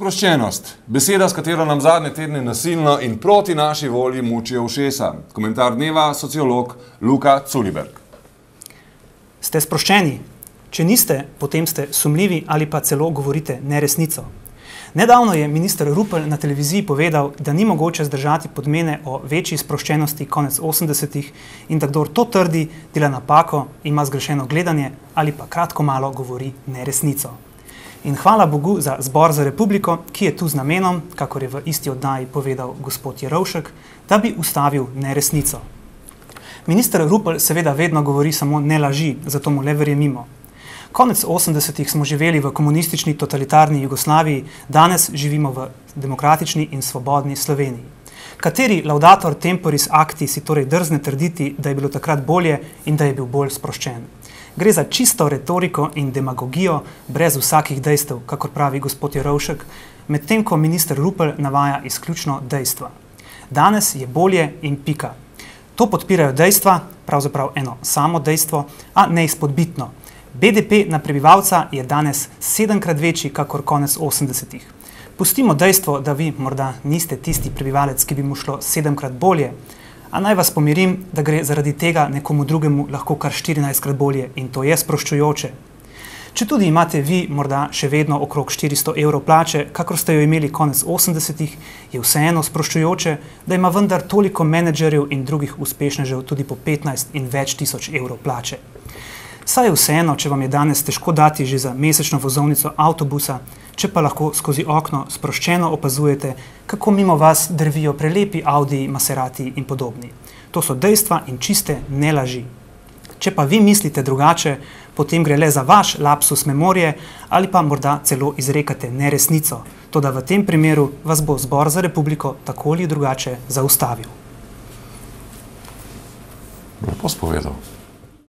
Sproščenost. Beseda, s katero nam zadnje tedne nasilno in proti naši volji mučijo všesa. Komentar dneva sociolog Luka Culiberg. Ste sproščeni? Če niste, potem ste sumljivi ali pa celo govorite neresnico. Nedavno je minister Rupel na televiziji povedal, da ni mogoče zdržati podmene o večji sproščenosti konec 80-ih in da kdor to trdi, dela napako, ima zgrešeno gledanje ali pa kratko malo govori neresnico. In hvala Bogu za zbor za republiko, ki je tu z namenom, kakor je v isti oddaji povedal gospod Jerovšek, da bi ustavil neresnico. Ministr Rupel seveda vedno govori samo ne laži, zato mu le verjemimo. Konec 80-ih smo živeli v komunistični totalitarni Jugoslaviji, danes živimo v demokratični in svobodni Sloveniji. Kateri laudator temporis acti si torej drzne trditi, da je bilo takrat bolje in da je bil bolj sproščen? Gre za čisto retoriko in demagogijo, brez vsakih dejstev, kakor pravi gospod Jerovšek, medtem ko minister Rupel navaja izključno dejstva. Danes je bolje in pika. To podpirajo dejstva, pravzaprav eno samo dejstvo, a neizpodbitno. BDP na prebivalca je danes sedemkrat večji, kakor konec 80-ih. Pustimo dejstvo, da vi morda niste tisti prebivalec, ki bi mu šlo sedemkrat bolje, Ampak naj vas pomirim, da gre zaradi tega nekomu drugemu lahko kar 14krat bolje in to je sproščujoče. Če tudi imate vi morda še vedno okrog 400 evrov plače, kakor ste jo imeli konec 80-ih, je vseeno sproščujoče, da ima vendar toliko menedžerjev in drugih uspešnežev tudi po 15 in več tisoč evrov plače. Saj je vseeno, če vam je danes težko dati že za mesečno vozovnico avtobusa, če pa lahko skozi okno sproščeno opazujete, kako mimo vas drvijo prelepi Audi, Maserati in podobni. To so dejstva in čiste ne laži. Če pa vi mislite drugače, potem gre le za vaš lapsus memorije ali pa morda celo izrekate neresnico. Toda v tem primeru vas bo Zbor za republiko tako ali drugače zaustavil. Lepo spovedal.